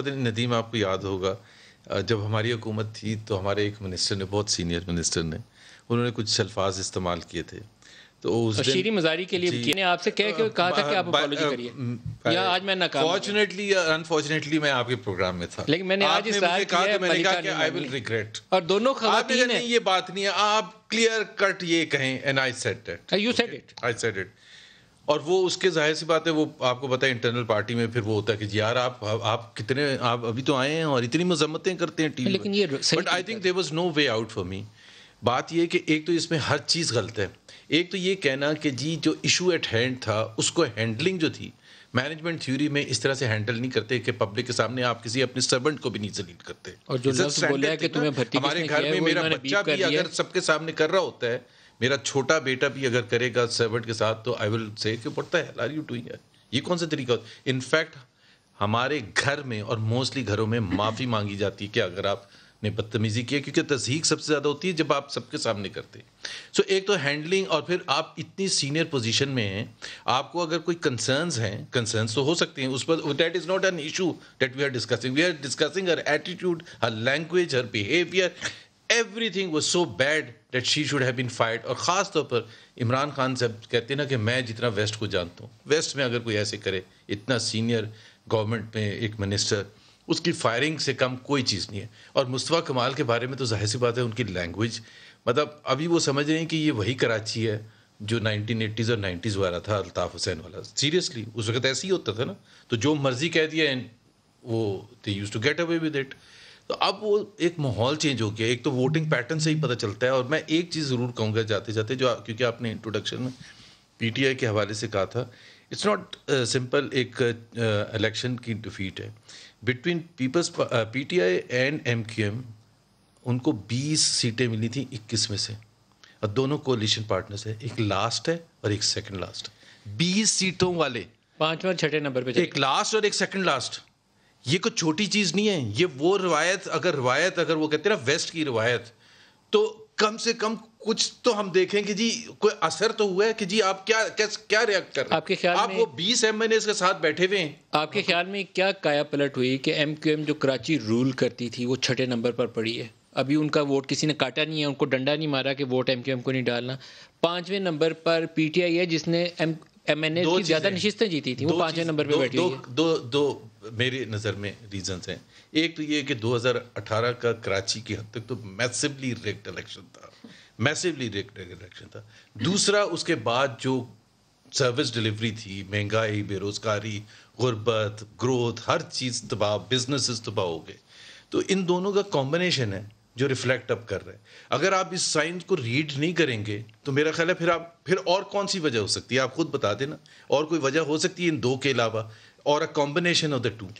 पता नहीं नदीम आपको याद होगा जब हमारी हुकूमत थी तो हमारे एक मिनिस्टर ने बहुत सीनियर मिनिस्टर ने उन्होंने कुछ अल्फाज इस्तेमाल किए थे तो उस दिन, मजारी के लिए ने आपसे कह के कहा था कि आप अपोलॉजी करिए या आज मैं फॉर्चुनेटली या अनफॉर्चुनेटली मैं आपके प्रोग्राम में था लेकिन मैंने आज इस कहा तो मैंने कहा कि आई विल रिग्रेट और दोनों खवातीन ये बात नहीं है आप क्लियर कट ये कहें and I said it you said it I said it और वो उसके जाहिर सी बात है वो आपको पता है इंटरनल पार्टी में फिर वो होता है कि यार आप आप कितने आप अभी तो आए हैं और इतनी मजम्मतें करते हैं टीवी लेकिन ये but I think there was no way out for me बात ये कि एक तो इसमें हर चीज़ गलत है एक तो ये कहना कि जी जो इशू एट हैंड था उसको हैंडलिंग जो थी मैनेजमेंट थ्योरी में इस तरह से हैंडल नहीं करते कि पब्लिक के सामने आप किसी अपने सर्वेंट को भी नहीं जलील करते और जो बोला है कि तुम्हें हमारे घर में मेरा बच्चा भी अगर सबके सामने कर रहा होता है मेरा छोटा बेटा भी अगर करेगा सर्वेंट के साथ तो आई विल से कि पड़ता है आर यू डूइंग ये कौन सा तरीका होता इनफैक्ट हमारे घर में और मोस्टली घरों में माफ़ी मांगी जाती है कि अगर आप ने बदतमीजी की है क्योंकि तस्दीक सबसे ज़्यादा होती है जब आप सबके सामने करते हैं सो so, एक तो हैंडलिंग और फिर आप इतनी सीनियर पोजीशन में हैं आपको अगर कोई कंसर्न्स हैं कंसर्न्स तो हो सकते हैं उस पर that is not an issue that we are discussing we are discussing her attitude her language her behaviour everything was so bad that she should have been fight और ख़ास तौर पर इमरान खान साहब कहते हैं ना कि मैं जितना वेस्ट को जानता हूँ वेस्ट में अगर कोई ऐसे करे इतना सीनियर गवर्नमेंट में एक मिनिस्टर उसकी फायरिंग से कम कोई चीज़ नहीं है और मुस्तफ़ा कमाल के बारे में तो जाहिर सी बात है उनकी लैंग्वेज मतलब अभी वो समझ रहे हैं कि ये वही कराची है जो 1980s और 90s वाला था अल्ताफ़ हुसैन वाला सीरियसली उस वक्त ऐसे ही होता था ना तो जो मर्ज़ी कह दिया वो they use to get away with it तो अब वो एक माहौल चेंज हो गया एक तो वोटिंग पैटर्न से ही पता चलता है और मैं एक चीज़ ज़रूर कहूँगा जाते जाते जो क्योंकि आपने इंट्रोडक्शन में पी के हवाले से कहा था इट्स नॉट सिंपल एक इलेक्शन uh, की डिफीट है between peoples P T I and M Q M उनको 20 सीटें मिली थी 21 में से और दोनों कोलिशन पार्टनर्स है एक लास्ट है और एक सेकंड लास्ट बीस सीटों वाले पांचवा छठे नंबर पे एक लास्ट और एक सेकंड लास्ट ये कोई छोटी चीज़ नहीं है ये वो रवायत अगर रवायत अगर वो कहते ना वेस्ट की रवायत तो कम से कम कुछ तो हम देखें कि जी कोई असर तो हुआ है कि जी आप क्या क्या, क्या रिएक्ट कर रहे हैं आपके ख्याल आप में, वो बीस एम एन के साथ बैठे हुए हैं आपके ख्याल में क्या काया पलट हुई कि एम क्यू एम जो कराची रूल करती थी वो छठे नंबर पर पड़ी है अभी उनका वोट किसी ने काटा नहीं है उनको डंडा नहीं मारा कि वोट एम क्यू एम को नहीं डालना पाँचवें नंबर पर पी टी आई है जिसने एम एमएनए की ज्यादा नशिस्तें जीती थी वो पांचवें नंबर पे बैठी दो, दो दो मेरी नज़र में रीजंस हैं एक तो ये कि 2018 का कराची की हद तक तो मैसिवली रिग्ड इलेक्शन था मैसिवली रिग्ड इलेक्शन था दूसरा उसके बाद जो सर्विस डिलीवरी थी महंगाई बेरोज़गारी गुर्बत ग्रोथ हर चीज़ तबाह बिजनेसेस तबाह हो गए तो इन दोनों का कॉम्बिनेशन है जो रिफ्लेक्ट अप कर रहे हैं अगर आप इस साइंस को रीड नहीं करेंगे तो मेरा ख्याल है फिर आप फिर और कौन सी वजह हो सकती है आप खुद बता देना और कोई वजह हो सकती है इन दो के अलावा और a combination of the to